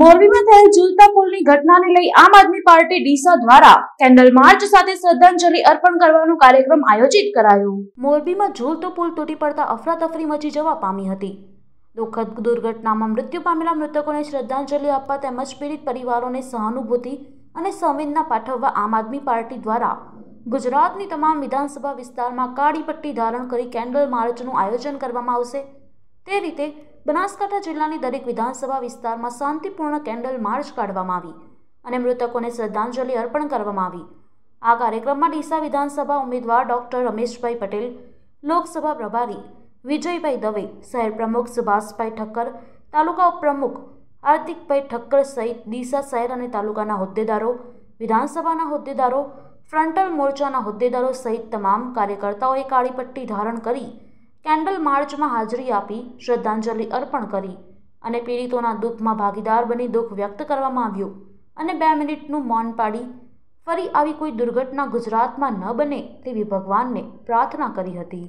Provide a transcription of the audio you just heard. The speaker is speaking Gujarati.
મોરબીમાં થયેલ ઝૂલતા પુલની ઘટનાને લઈ આમ આદમી પાર્ટી ડીસા દ્વારા કેન્ડલ માર્ચ સાથે શ્રદ્ધાંજલિ અર્પણ કરવાનો કાર્યક્રમ આયોજિત કરાયો મોરબીમાં ઝૂલતો પુલ તૂટી પડતા અફરાતફરી મચી જવા પામી હતી દુઃખદ દુર્ઘટનામાં મૃત્યુ પામેલા મૃતકોને શ્રદ્ધાંજલિ આપવા તેમજ પીડિત પરિવારોને સહાનુભૂતિ અને સંવેદના પાઠવવા આમ આદમી પાર્ટી દ્વારા ગુજરાતની તમામ વિધાનસભા વિસ્તારમાં કાળી પટ્ટી ધારણ કરી કેન્ડલ માર્ચનું આયોજન કરવામાં આવશે તે રીતે બનાસકાંઠા જિલ્લાની દરેક વિધાનસભા વિસ્તારમાં શાંતિપૂર્ણ કેન્ડલ માર્ચ કાઢવામાં આવી અને મૃતકોને શ્રદ્ધાંજલિ અર્પણ કરવામાં આવી આ કાર્યક્રમમાં ડીસા વિધાનસભા ઉમેદવાર ડોક્ટર રમેશભાઈ પટેલ લોકસભા પ્રભારી વિજયભાઈ દવે શહેર પ્રમુખ સુભાષભાઈ ઠક્કર તાલુકા પ્રમુખ હાર્દિકભાઈ ઠક્કર સહિત ડીસા શહેર અને તાલુકાના હોદ્દેદારો વિધાનસભાના હોદ્દેદારો ફ્રન્ટલ મોરચાના હોદ્દેદારો સહિત તમામ કાર્યકર્તાઓએ કાળી પટ્ટી ધારણ કરી કેન્ડલ માર્ચમાં હાજરી આપી શ્રદ્ધાંજલિ અર્પણ કરી અને પીડિતોના દુઃખમાં ભાગીદાર બની દુઃખ વ્યક્ત કરવામાં આવ્યું અને બે મિનિટનું મૌન પાડી ફરી આવી કોઈ દુર્ઘટના ગુજરાતમાં ન બને તેવી ભગવાનને પ્રાર્થના કરી હતી